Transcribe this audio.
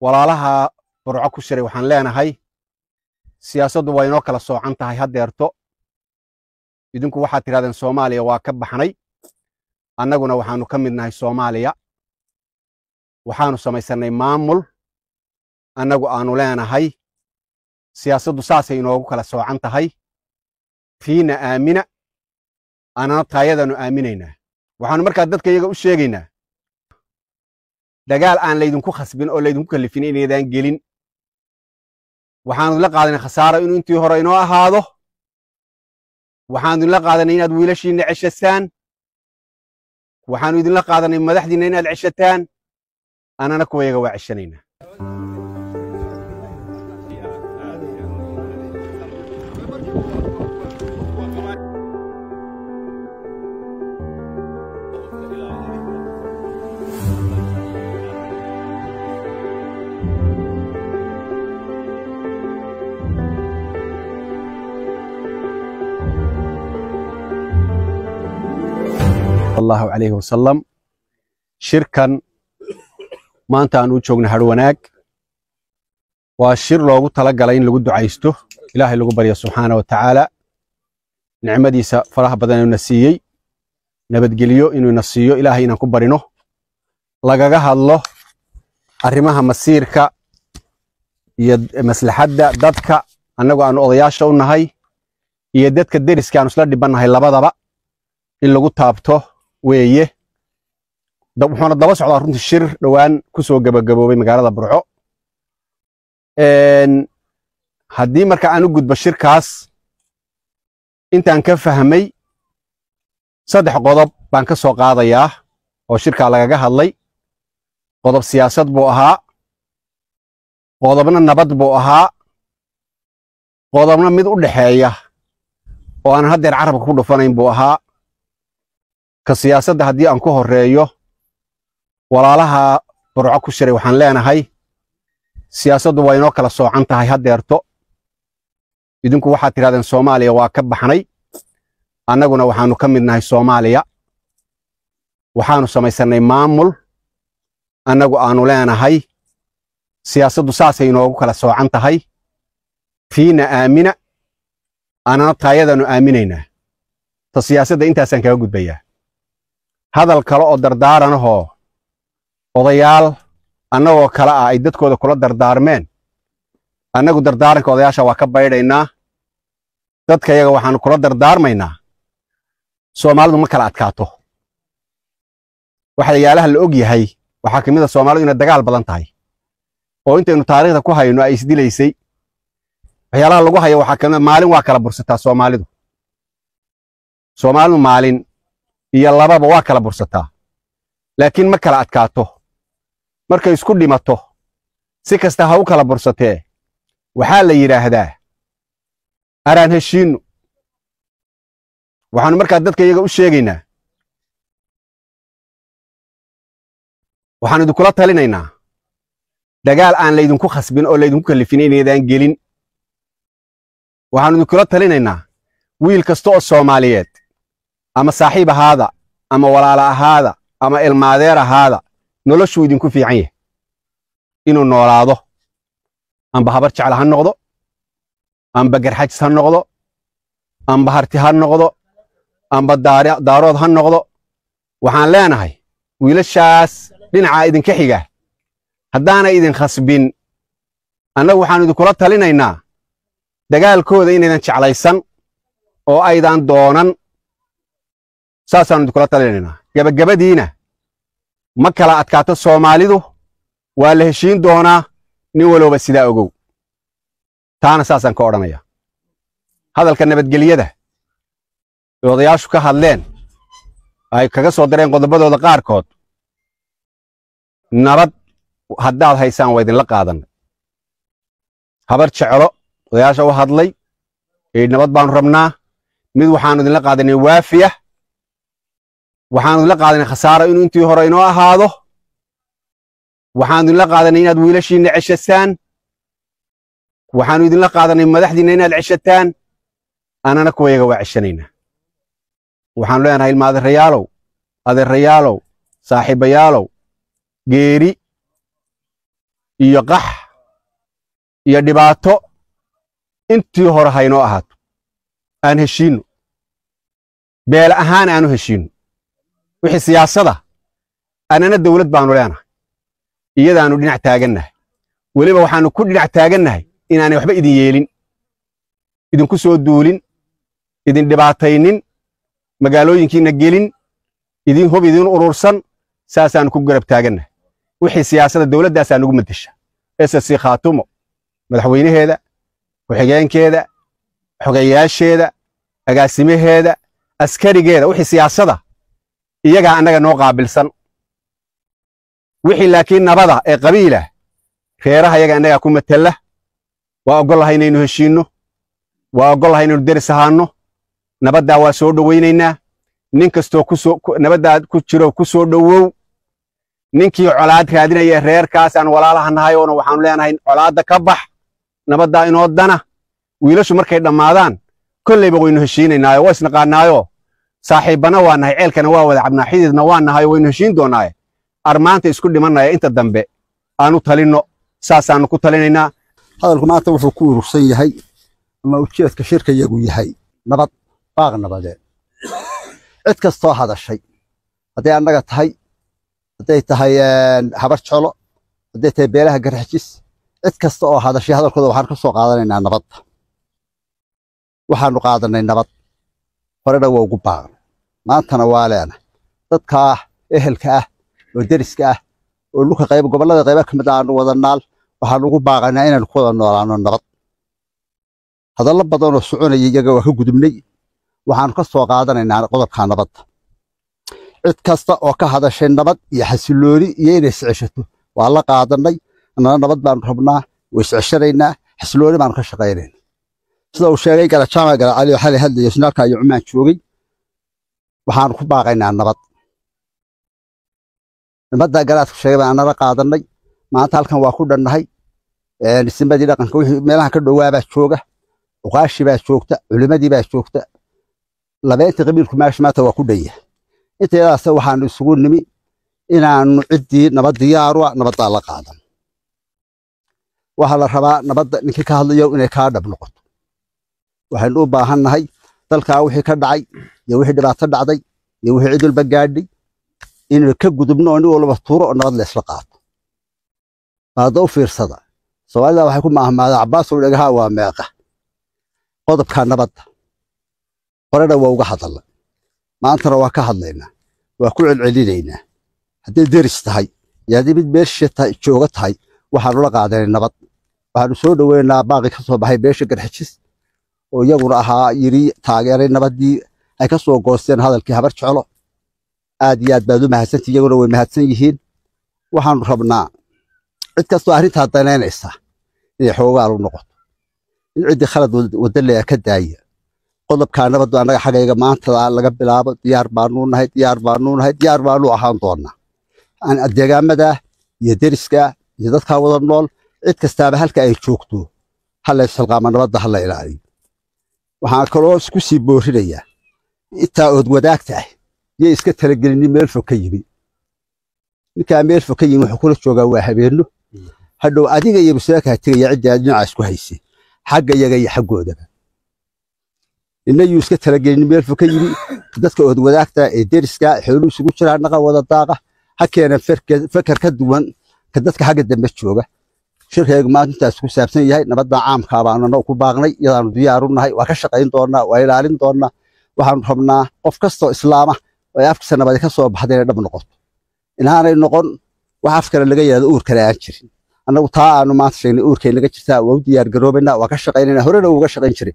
walaalaha burco ku shiray waxaan leenahay siyaasaddu waa inoo kala soocan tahay haddeerto idinku waxaad tidhahdeen soomaaliya waa ka baxnay annaguna waxaannu ka mid nahay soomaaliya waxaannu samaysannay maamul annagu aannu leenahay siyaasaddu saasay inoogu kala soocan tahay fiina aamina anana taayadaannu aaminaynaa waxaanu markaa dadka iyaga u sheegaynaa dagaal aan laydinku khasbin oo laydinku kalifin inaydaan gelin waxaanu la qaadanay khasaaro inuu intii hore inoo ahaado waxaanu idinla qaadanay inaad wiilashiinna ceshasaan waxaanu idinla qaadanay madaxdiinna inaad ceshataan annana kuwayaga waa ceshanaynaa sallallahu calayhi wasallam shirkan maanta aan u joogna har wanaag waa shir loogu talagalay in lagu ducaysto ilaahay lagu baryo subxaana wa tacaala nicmadiisa faraha badan inuuna siiyey nabadgelyo inuuna siiyo ilaahay inaan ku barino lagaga hadlo arrimaha masiirka iyo maslaxadda dadka annagu aanu odayaasha u nahay iyo dadka deriska aanu isla dhibannahay labadaba in lagu taabto weeye wuxuuna daba socdaa runtii shir dhowaan ku soo gebagaboobay magaalada burco haddii marka aan u gudbo shirkaas intaan ka fahmay saddex qodob baan ka soo qaadayaa oo shirkaa lagaga hadlay qodob siyaasad buu ahaa qodobna nabad buu ahaa qodobna mid u dhexeeya oo aan haddeer carabka ku dhufanayn buu ahaa ka siyaasadda haddii aan ku horeeyo walaalaha burco ku shiray waxaan leenahay siyaasaddu waa inoo kala soocan tahay haddeerto idinku waxaad tidhahdeen soomaaliya waa ka baxnay annaguna waxaanu ka mid nahay soomaaliya waxaannu samaysannay maamul annagu aannu leenahay siyaasaddu saasay inoogu kala soocan tahay fiina aamina anana taayadaannu aaminaynaa ta siyaasadda intaasaan kaga gudbayaa hadal kale oo dardaaranahoo odayaal annagoo kale ah ay dadkooda kula dardaarmeen annagu dardaaranka odayaasha waa ka baydhaynaa dadka yaga waxaannu kula dardaarmaynaa soomaalidu ma kala adkaato waxyaalaha la og yahay waxaa ka mid a ah soomaalidu inay dagaal badan tahay oo intaynu taariikhda ku hayno ay isdilaysay waxyaalaha lagu haya waxaa kamid ah maalin waa kala bursataa soomaalidu soomaalidu maalin iyo lababa waa kala bursataa laakiin ma kala adkaato markay isku dhimato si kasta ha u kala bursatee waxaa la yidhaahdaa araan heshiinnu waxaanu markaa dadka iyaga u sheegaynaa waxaan idinkula talinaynaa dagaal aan laydinku khasbin oo laydinku kallifin inaydaan gelin waxaanu idinkula talinaynaa wiil kasta oo soomaaliyeed ama saaxiib ahaada ama walaala ahaada ama ilmaadeer ahaada noloshuu idinku fiican yahay inuu noolaado amba habar jecla ha noqdo amba garxajis ha noqdo amba harti ha noqdo amba daarood ha noqdo waxaan leenahay wiilashaas dhinacaa idinka xiga haddaanay idin khasbin annagu waxaan idinkula talinaynaa dagaalkooda inaydan jeclaysan oo aydan doonan saasaan idinkula talinaynaa gabagabadiina ma kala adkaato soomaalidu waa la heshiin doonaa nin walooba sidaa ogow taana saasaan ka odhanaya hadalka nabadgelyada odayaashu ka hadleen ay kaga soo dareen qodobadooda qaarkood nabad haddaad haysaan waa idinla qaadan habar jeclo odayaasha u hadlay ee nabad baanu rabnaa mid waxaanu idinla qaadanay waafiya waxaanu la qaadanay khasaaro inuu intii hore inoo ahaado waxaanu idinla qaadanay inaad wiilashiinna ceshataan waxaanu idinla qaadanay madaxdiinna inaad ceshataan anana kuwayaga waa ceshanayna waxaanu leenahay ilma adeerayaalow adeerayaalow saaxiibayaalow geeri iyo qax iyo dhibaato intii hore haynoo ahaato aan heshiinno beel ahaan aanu heshiinno wixii siyaasada anana dowlad baanu leenahay iyadaannu dhinac taagannahay weliba waxaanu ku dhinac taagannahay inaanay waxba idin yeelin idinku soo duulin idin dhibaataynin magaalooyinkiina gelin idin hob idin urursan saasaannu ku garab taagannahay wixii siyaasada dowladdaasaa nugu madesha ss khaatumo madaxweynaheeda ku-xigeenkeeda xogeyaasheeda agaasimaheeda askarigeeda wixii siyaasada iyagaa annaga noo qaabilsan wixii laakiin nabada ee qabiilah reeraha iyaga annagaa ku matalla waa oggollahay inaynu heshiinno waa oggollahay inaynu deris ahaanno nabaddaa waa soo dhowaynaynaa nin kastoo nabaddaa ku jiro ku soo dhowow ninkii colaad raadinaya reerkaas aan walaalaha nahay oona waxaanu leenahay colaadda ka bax nabaddaa inoo dana wiilashu markay dhammaadaan kollayba waynu heshiinaynaayo waa isnaqaannaayo saaxiibbana waa nahay ceelkana waa wada cabnaa xididna waa nahay waynu heshiin doonnaaye armaanta isku dhimanaya inta dambe aanu talino saasaanu ku talinaynaa hadalku maanta wuxuu ku urursan yahay ama ujeedka shirkayagu yahay nabad baaq nabadeed cid kastoo hadashay hadday annaga tahay hadday tahay habar jecolo hadday tahay beelaha garxijis cid kasta oo hadashay hadalkooda waxaanu ka soo qaadanaynaa nabadda waxaanu qaadanay nabad horedha waa ugu baaqna maantana waa leena dadkaa ah, ehelka ah oo deriska ah oo dhulka qayb gobollada qayba ka mid ah aanu wada naal waxaanu ugu baaqaynaa inaanu ku wada noolaano nabad hadallo badanoo soconaya iyaga waa ka gudubnay waxaanu ka soo qaadanaynaa qodobka nabadda cid kasta oo ka hadashay nabad iyo xasilooni iyo inay isceshato waa la qaadanay annana nabad baanu rabnaa way isceshanaynaa xasilooni baanu ka shaqaynaynaa sida uu sheegay garajaama garacali xalay hadlayo sinaalka iyo cumaan joogay waxaanu ku baaqaynaa nabad nabadda garaadku sheegay baan nala qaadanay maanta halkan waa ku dhannahay nisimmadii dhaqanka wixii meelaha ka dhowaabaa jooga uqaashi baa joogta culimadii baa joogta labeynta qabiilku maashi maanta waa ku dhanya inteedaas waxaanu isugu nimi inaanu ciddii nabad diyaaru ah, nabaddaa la qaadan waxaa la rabaa nabadda ninkii ka hadlayo inay kaa dhab noqoto waxaynu u baahannahay nahay dalkaa wixii ka dhacay iyo wixii dhibaato dhacday iyo wixii cid walba gaadhay inaynu ka gudubno oo nin walba tuuro oo nabad la qaato baadda u fiirsada soomaalida waxay ku maahmaadaan cabbaasuu dhagaha waa meeqa qodobkaa nabadda horena waa uga hadalla maantana waa ka hadlaynaa waa ku celcelinaynaa hadday deris tahay iyo haddii mid meesha jooga tahay waxaanu la qaadanay nabad waxaanu soo dhoweynaa baaqi ka baxay beesha garxijis oo iyaguna ahaa yiri taageeray nabadii ay kasoo soo goosteen hadalkii habar jeclo aad iyo aad baad u mahadsantay iyaguna way mahadsan yihiin waxaanu rabnaa cid kastoo arrintaa danaynaysa inay xoogaal noqoto in ciddii khalad wadaleea ka daaya qodobkaa nabaddu annaga xaggayga maantada laga bilaabo diyaar baanuu nahay diyaar baanuu nahay diyaar baanuu ahaan doonnaa deegaamadaa iyo deriska iyo dadka wada nool cid kastaaba halka ay joogto ha la isxilqaama nabadda ha la ilaaliyo waxaan kaloo isku sii boorinayaa intaa ood wadaagta ah yay iska talagelini meel fog ka yimi ninkaa meel fog ka yimi wuxuu kula joogaa waa habeenno hmm. hadhow adiga iyo masaaka tegaya ciddii aad dhinacaa isku haysay xagga yaga iyo xaggoodaba inayuu iska talagelini meel fog ka yimi dadka ood wadaagta ee deriska xooluu isugu jiraa naqa wada daaqa ha keenan faker ka duwan ka dadka xagga dambe jooga shirkaygu maanta intaas ku saabsan yahay nabadda caamka ah baanu annagu ku baaqnay iyadaanu diyaaru nahay waa ka shaqayn doonnaa waa ilaalin doonnaa waxaanu rabnaa qof kastoo islaama oo ay afkiisa nabadi ka soo baxday inay dhab noqoto inaanay noqon wax afkana laga yidhahdo uurkana aan jirin annagu taa aanu maanta sheegnay uurkay naga jirtaa waa u diyaar garoobaynaa waa ka shaqaynaynaa horena uuga shaqayn jiray